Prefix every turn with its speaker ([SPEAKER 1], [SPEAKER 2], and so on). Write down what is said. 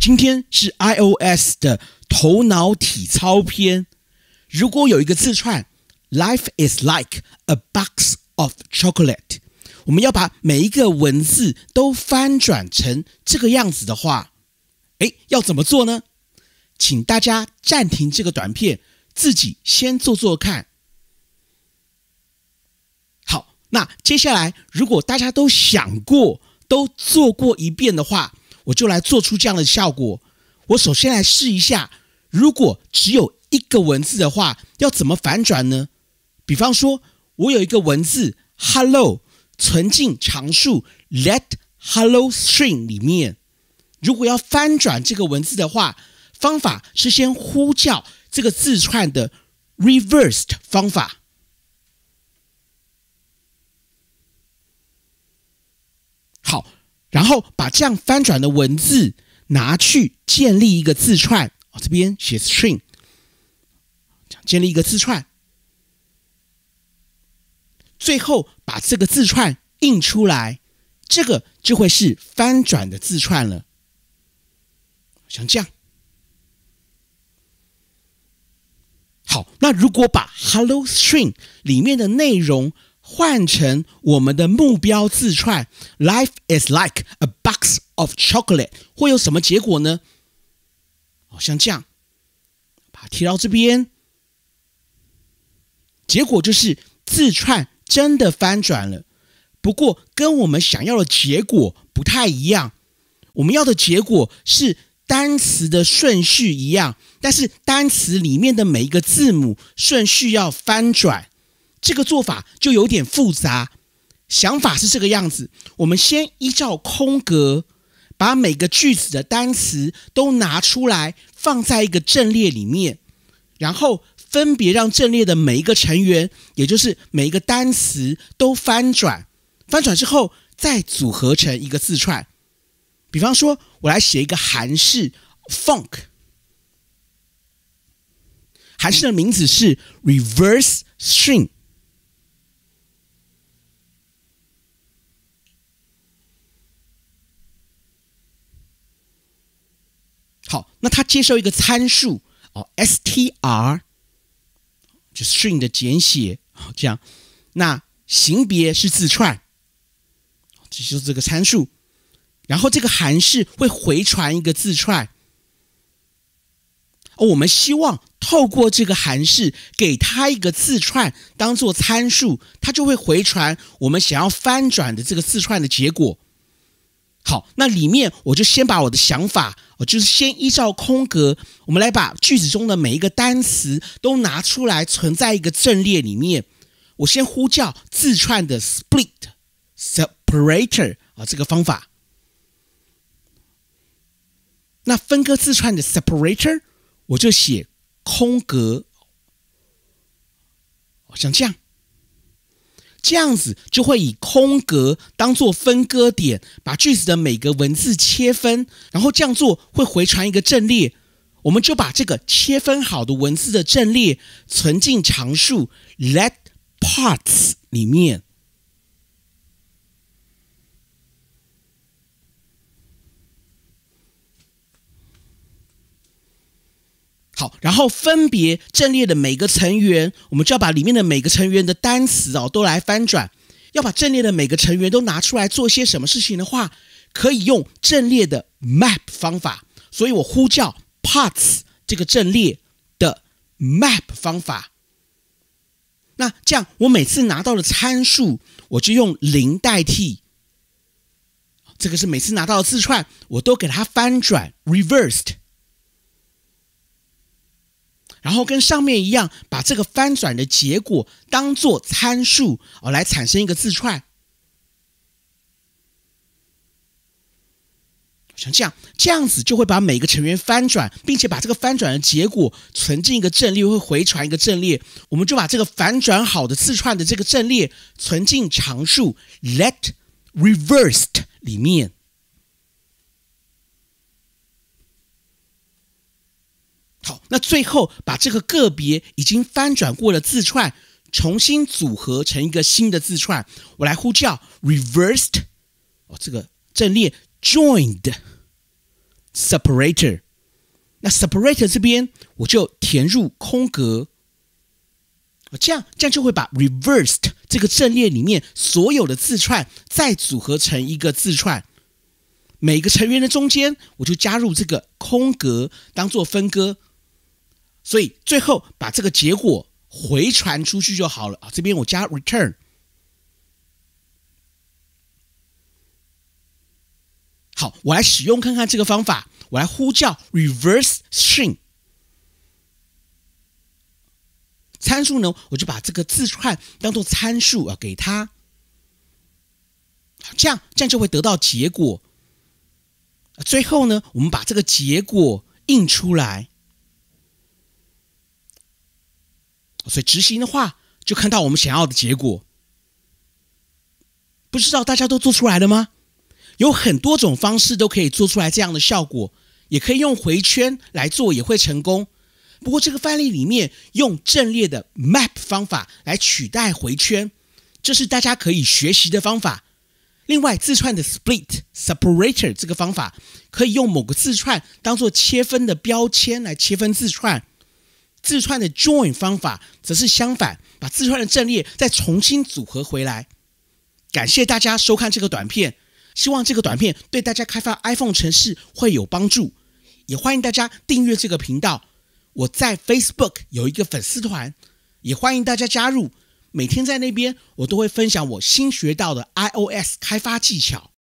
[SPEAKER 1] 今天是 iOS 的头脑体操篇。如果有一个自串 “Life is like a box of chocolate”，我们要把每一个文字都翻转成这个样子的话，哎，要怎么做呢？请大家暂停这个短片，自己先做做看。好，那接下来如果大家都想过、都做过一遍的话，我就来做出这样的效果。我首先来试一下，如果只有一个文字的话，要怎么反转呢？比方说，我有一个文字 “hello”，存进常数 let hello string 里面。如果要翻转这个文字的话，方法是先呼叫这个字串的 reverse d 方法。然后把这样翻转的文字拿去建立一个字串，哦，这边写 string，建立一个字串，最后把这个字串印出来，这个就会是翻转的字串了，像这样。好，那如果把 hello string 里面的内容换成我们的目标自串，Life is like a box of chocolate，会有什么结果呢？哦，像这样，把它提到这边，结果就是自串真的翻转了。不过跟我们想要的结果不太一样。我们要的结果是单词的顺序一样，但是单词里面的每一个字母顺序要翻转。这个做法就有点复杂，想法是这个样子：我们先依照空格，把每个句子的单词都拿出来，放在一个阵列里面，然后分别让阵列的每一个成员，也就是每一个单词，都翻转。翻转之后，再组合成一个字串。比方说，我来写一个韩式 f u n k 韩式的名字是 reverse_string。好，那它接受一个参数哦，str，就 string 的简写，好，这样，那型别是字串，就是这个参数，然后这个函数会回传一个字串，我们希望透过这个函数给它一个字串当做参数，它就会回传我们想要翻转的这个字串的结果。好，那里面我就先把我的想法，我就是先依照空格，我们来把句子中的每一个单词都拿出来，存在一个阵列里面。我先呼叫自串的 split separator 啊这个方法，那分割自串的 separator，我就写空格，像这样。这样子就会以空格当做分割点，把句子的每个文字切分，然后这样做会回传一个阵列。我们就把这个切分好的文字的阵列存进常数 let parts 里面。好，然后分别阵列的每个成员，我们就要把里面的每个成员的单词哦都来翻转。要把阵列的每个成员都拿出来做些什么事情的话，可以用阵列的 map 方法。所以我呼叫 parts 这个阵列的 map 方法。那这样，我每次拿到的参数，我就用零代替。这个是每次拿到的字串，我都给它翻转 reversed。然后跟上面一样，把这个翻转的结果当做参数，哦，来产生一个字串。像这样，这样子就会把每个成员翻转，并且把这个翻转的结果存进一个阵列，会回传一个阵列。我们就把这个反转好的字串的这个阵列存进常数 let reversed 里面。好，那最后把这个个别已经翻转过的字串重新组合成一个新的字串，我来呼叫 reverse d 哦，这个阵列 joined separator，那 separator 这边我就填入空格哦，这样这样就会把 reverse d 这个阵列里面所有的字串再组合成一个字串，每个成员的中间我就加入这个空格当做分割。所以最后把这个结果回传出去就好了啊！这边我加 return。好，我来使用看看这个方法。我来呼叫 reverse string 参数呢，我就把这个字串当做参数啊，给它。这样，这样就会得到结果。最后呢，我们把这个结果印出来。所以执行的话，就看到我们想要的结果。不知道大家都做出来了吗？有很多种方式都可以做出来这样的效果，也可以用回圈来做，也会成功。不过这个范例里面用阵列的 map 方法来取代回圈，这是大家可以学习的方法。另外，字串的 split separator 这个方法，可以用某个字串当做切分的标签来切分字串。自串的 join 方法则是相反，把自串的阵列再重新组合回来。感谢大家收看这个短片，希望这个短片对大家开发 iPhone 城市会有帮助。也欢迎大家订阅这个频道。我在 Facebook 有一个粉丝团，也欢迎大家加入。每天在那边，我都会分享我新学到的 iOS 开发技巧。